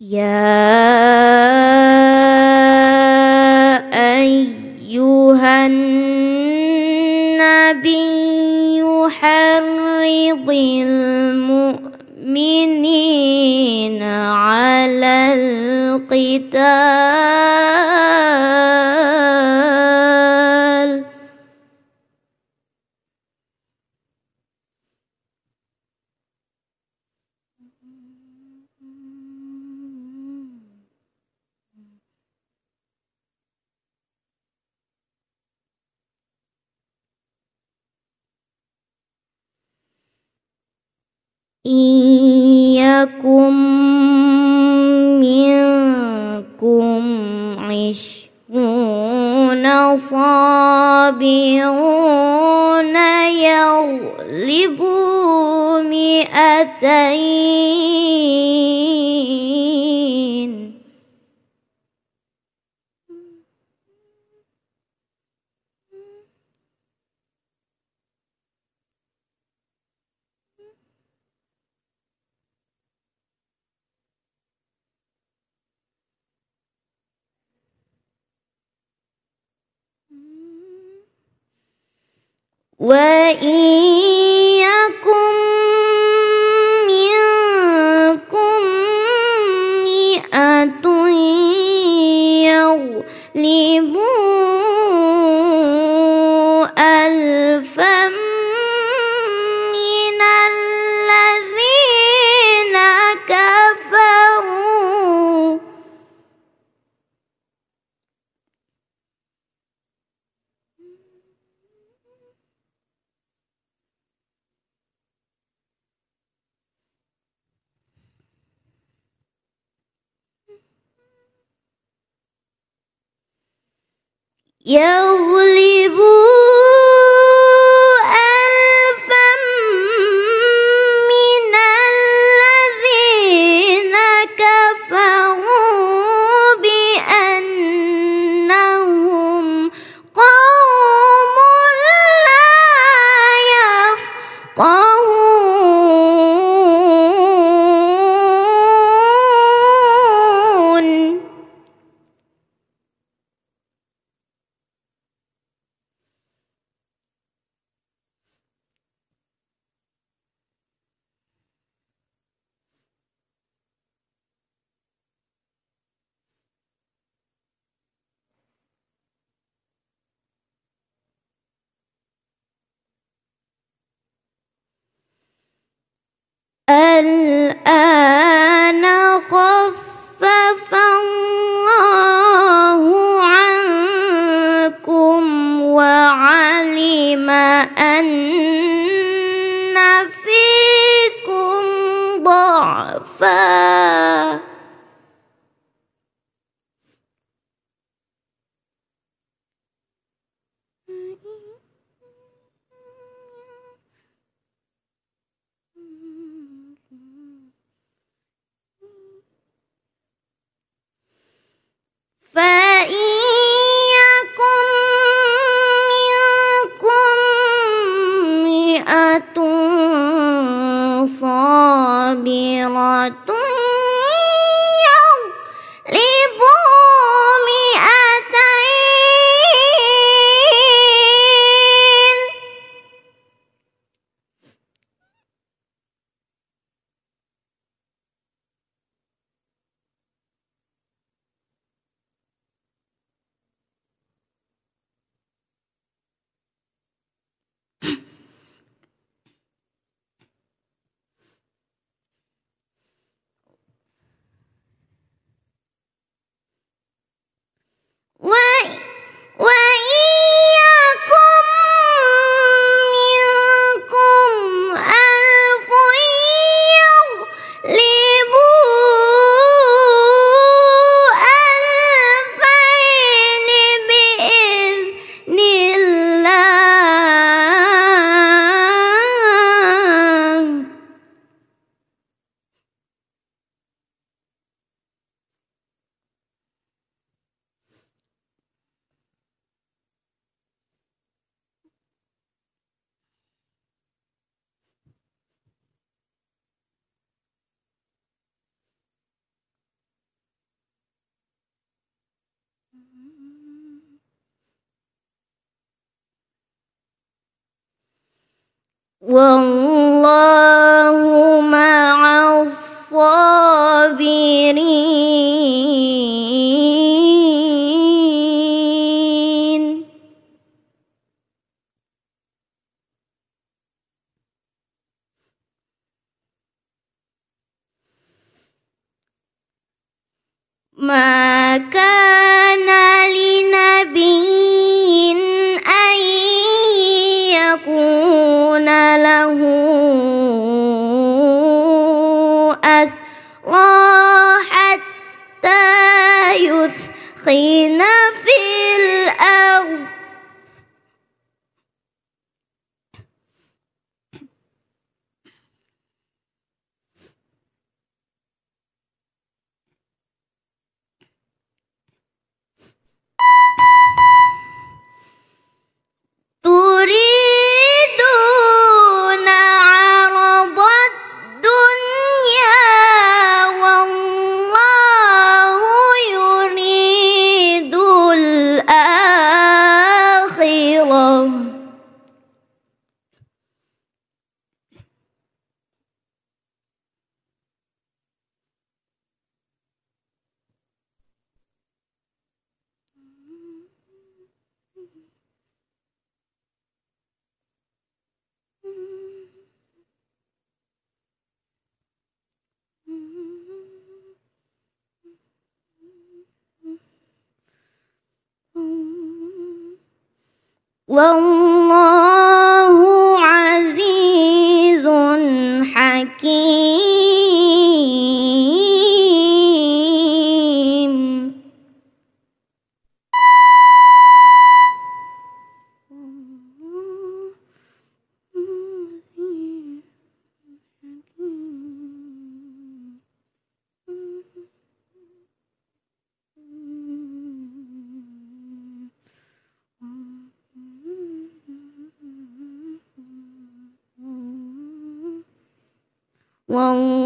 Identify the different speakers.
Speaker 1: يا أيها النبي حرض المؤمنين على القتال يكن منكم عشرون صابرون يغلبوا مئتين 唯一。也无力不。Duh. والله مع الصابرين ما 嗡。